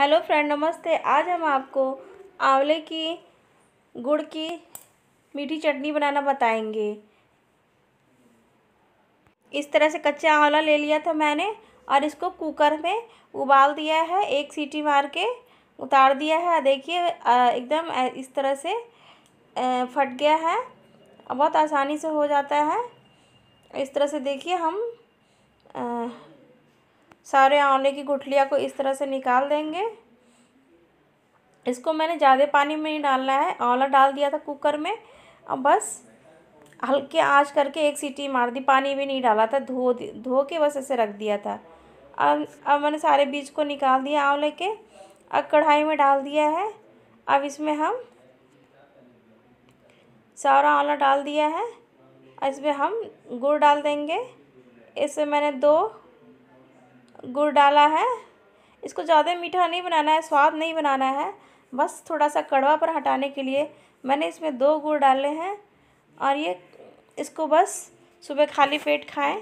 hello friend नमस्ते आज हम आपको आंवले की गुड़ की मीठी चटनी बनाना बताएंगे इस तरह से कच्चा आंवला ले लिया था मैंने और इसको कुकर में उबाल दिया है एक सीटी मार के उतार दिया है देखिए एकदम इस तरह से फट गया है बहुत आसानी से हो जाता है इस तरह से देखिए हम सारे आंवले की गुठलियाँ को इस तरह से निकाल देंगे इसको मैंने ज़्यादा पानी में नहीं डालना है आंवला डाल दिया था कुकर में अब बस हल्के आँच करके एक सीटी मार दी पानी भी नहीं डाला था धो धो के बस ऐसे रख दिया था अब अब मैंने सारे बीज को निकाल दिया आंवले के अब कढ़ाई में डाल दिया है अब इसमें हम सारा आंवला डाल दिया है इसमें हम गुड़ डाल देंगे इसमें मैंने दो गुड़ डाला है इसको ज़्यादा मीठा नहीं बनाना है स्वाद नहीं बनाना है बस थोड़ा सा कड़वा पर हटाने के लिए मैंने इसमें दो गुड़ डाले हैं और ये इसको बस सुबह खाली पेट खाएं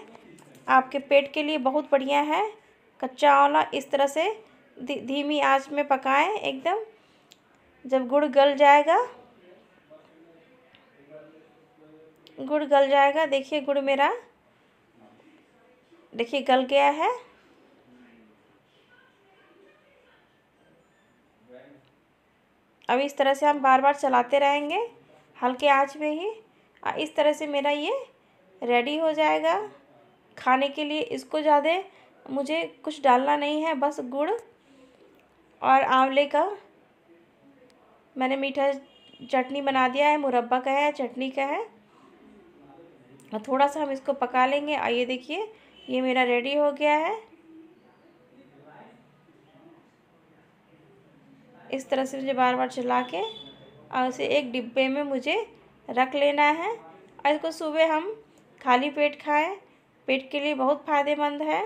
आपके पेट के लिए बहुत बढ़िया है कच्चा आंवला इस तरह से धीमी आंच में पकाएं एकदम जब गुड़ गल जाएगा गुड़ गल जाएगा देखिए गुड़ मेरा देखिए गल गया है अब इस तरह से हम बार बार चलाते रहेंगे हल्के आँच में ही इस तरह से मेरा ये रेडी हो जाएगा खाने के लिए इसको ज़्यादा मुझे कुछ डालना नहीं है बस गुड़ और आंवले का मैंने मीठा चटनी बना दिया है मुरब्बा का है चटनी का है और थोड़ा सा हम इसको पका लेंगे आइए देखिए ये मेरा रेडी हो गया है इस तरह से मुझे बार बार चला के और उसे एक डिब्बे में मुझे रख लेना है और इसको सुबह हम खाली पेट खाएं पेट के लिए बहुत फ़ायदेमंद है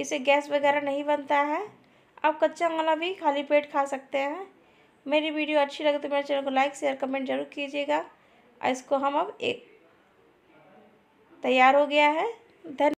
इसे गैस वगैरह नहीं बनता है आप कच्चा वाला भी खाली पेट खा सकते हैं मेरी वीडियो अच्छी लगे तो मेरे चैनल को लाइक शेयर कमेंट जरूर कीजिएगा और इसको हम अब एक तैयार हो गया है धन्यवाद